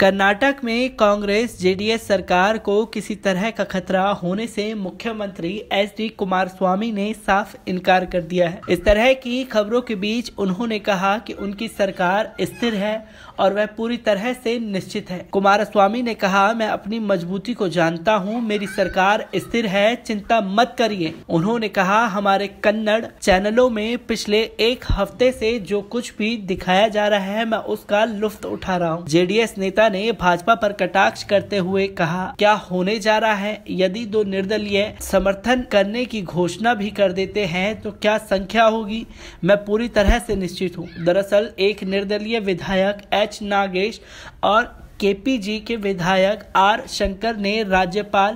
कर्नाटक में कांग्रेस जेडीएस सरकार को किसी तरह का खतरा होने से मुख्यमंत्री एच डी कुमार स्वामी ने साफ इनकार कर दिया है इस तरह की खबरों के बीच उन्होंने कहा कि उनकी सरकार स्थिर है और वह पूरी तरह से निश्चित है कुमार स्वामी ने कहा मैं अपनी मजबूती को जानता हूँ मेरी सरकार स्थिर है चिंता मत करिए उन्होंने कहा हमारे कन्नड़ चैनलों में पिछले एक हफ्ते से जो कुछ भी दिखाया जा रहा है मैं उसका लुफ्त उठा रहा हूँ जेडीएस नेता ने भाजपा पर कटाक्ष करते हुए कहा क्या होने जा रहा है यदि दो निर्दलीय समर्थन करने की घोषणा भी कर देते हैं तो क्या संख्या होगी मैं पूरी तरह से निश्चित हूँ दरअसल एक निर्दलीय विधायक एच नागेश और केपीजी के विधायक आर शंकर ने राज्यपाल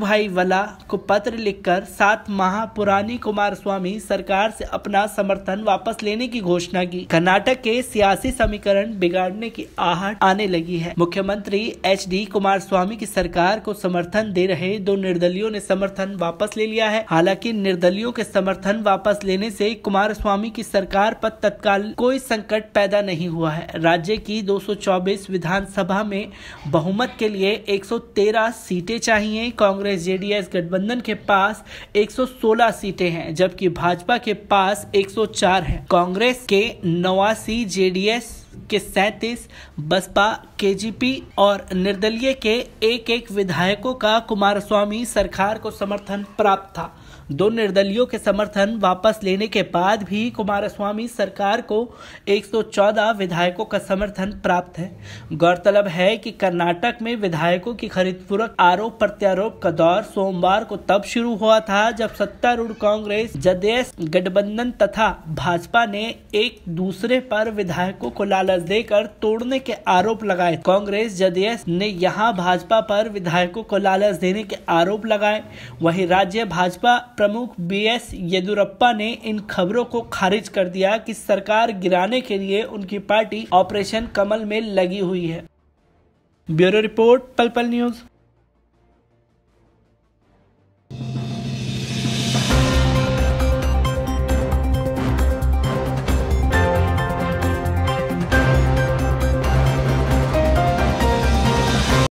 भाई वाला को पत्र लिखकर सात माह पुरानी कुमार स्वामी सरकार से अपना समर्थन वापस लेने की घोषणा की कर्नाटक के सियासी समीकरण बिगाड़ने की आहट आने लगी है मुख्यमंत्री एच डी कुमार स्वामी की सरकार को समर्थन दे रहे दो निर्दलियों ने समर्थन वापस ले लिया है हालांकि निर्दलियों के समर्थन वापस लेने से कुमार स्वामी की सरकार पर तत्काल कोई संकट पैदा नहीं हुआ है राज्य की 224 विधान विधानसभा में बहुमत के लिए 113 सीटें चाहिए कांग्रेस जेडीएस गठबंधन के पास 116 सीटें हैं जबकि भाजपा के पास 104 है कांग्रेस के नवासी जेडीएस के सैतीस बसपा केजीपी और निर्दलीय के एक एक विधायकों का कुमार स्वामी सरकार को समर्थन प्राप्त था दो निर्दलियों के समर्थन वापस लेने के बाद भी कुमारस्वामी सरकार को 114 विधायकों का समर्थन प्राप्त है गौरतलब है कि कर्नाटक में विधायकों की पूर्वक आरोप प्रत्यारोप का दौर सोमवार को तब शुरू हुआ था जब सत्तारूढ़ कांग्रेस जदेश गठबंधन तथा भाजपा ने एक दूसरे पर विधायकों को ला लालच देकर तोड़ने के आरोप लगाए कांग्रेस जेडीएस ने यहाँ भाजपा पर विधायकों को लालच देने के आरोप लगाए वहीं राज्य भाजपा प्रमुख बी एस येदुरप्पा ने इन खबरों को खारिज कर दिया कि सरकार गिराने के लिए उनकी पार्टी ऑपरेशन कमल में लगी हुई है ब्यूरो रिपोर्ट पल पल न्यूज